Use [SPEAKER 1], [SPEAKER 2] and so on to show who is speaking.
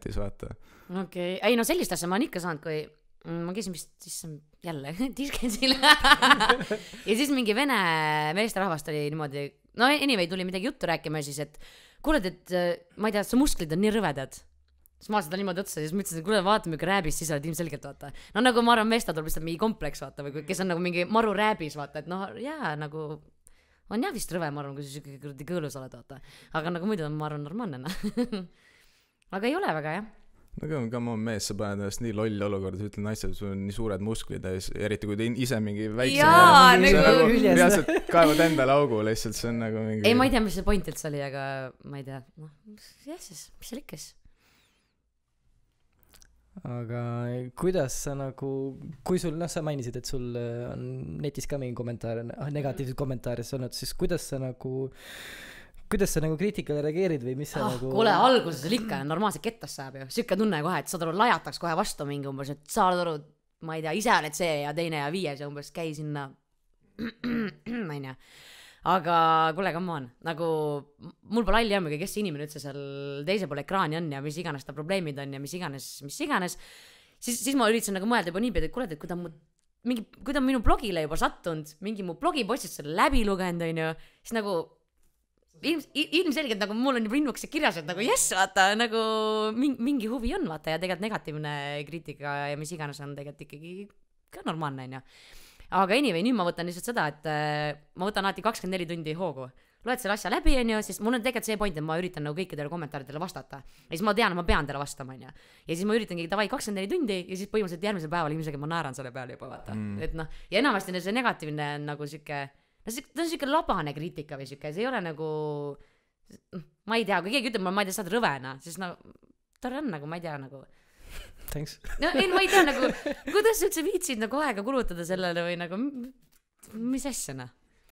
[SPEAKER 1] chat'is, vaata. okei okay., ei no sellist asja ma olen ikka saanud, kui mm, ma käisin vist, issand, jälle Diskensil ja siis mingi vene meesterahvast oli niimoodi, no anyway tuli midagi juttu rääkima ja siis, et kuule, et ma ei tea, su musklid on nii rõvedad siis ma vaatasin talle niimoodi otsa ja siis ma ütlesin, et kuule, vaata, mingi rääbis, siis oled ilmselgelt, vaata. no nagu ma arvan, meestel tuleb lihtsalt mingi kompleks, vaata, või kes on nagu mingi maru rääbis, vaata, et noh, jaa, nagu on jah vist rõve, ma arvan, kui sa siuke kuradi kõõlus oled, vaata. aga nagu muidu on, ma arvan, normaalne, noh aga ei ole väga jah no aga come on mees, sa paned ennast nii lolli olukorda, sa ütled naisele, sul on nii suured musklid ja siis eriti kui ta ise mingi väikse. jaa, nagu hüljes. reaalselt kaevad endale augu lihtsalt, see on nagu mingi. ei, ma ei tea, mis see point üldse oli, aga ma ei tea, noh, jah siis, mis seal ikka siis. aga kuidas sa nagu, kui sul, noh, sa mainisid, et sul äh, on netis ka mingi kommentaar, ah, negatiivseid kommentaare olnud, siis kuidas sa nagu äh, kuidas sa nagu kriitikale reageerid või mis sa ah, nagu kuule alguses oli ikka normaalselt kettas saab ju siuke tunne kohe et saad aru lajataks kohe vastu mingi umbes et saad aru ma ei tea ise oled see ja teine ja viies ja umbes käi sinna onju aga kuule come on nagu mul pole halli aimugi kes see inimene üldse seal teisel pool ekraani on ja mis iganes ta probleemid on ja mis iganes mis iganes siis siis ma üritasin nagu mõelda juba niipidi et kurat et kui ta mu mingi kui ta on minu blogile juba sattunud mingi mu blogipostituse läbi lugenud onju siis nagu ilm, ilmselgelt nagu mul on juba innuks see kirjas, et nagu jess, vaata nagu mingi, mingi huvi on, vaata ja tegelikult negatiivne kriitika ja mis iganes on tegelikult ikkagi ka normaalne, onju. aga anyway, nüüd ma võtan lihtsalt seda, et äh, ma võtan alati kakskümmend neli tundi hoogu. loed selle asja läbi, onju, siis mul on tegelikult see point, et ma üritan nagu kõikidele kommentaaridele vastata. ja siis ma tean, et ma pean talle vastama, onju. ja siis ma üritangi davai kakskümmend neli tundi ja siis põhimõtteliselt järgmisel päeval ilmselgelt ma naeran selle peale juba, vaata mm.. et noh, ja enamasti see negatiivne on nagu sihuke no see, ta on siuke labane kriitika või siuke, see ei ole nagu, ma ei tea, kui keegi ütleb mulle, ma ei tea, sa oled rõvena, siis no tore on nagu, ma ei tea nagu. Thanks.
[SPEAKER 2] no ei, ma ei tea nagu,
[SPEAKER 1] kuidas sa üldse viitsid nagu aega kulutada sellele või nagu, mis asja noh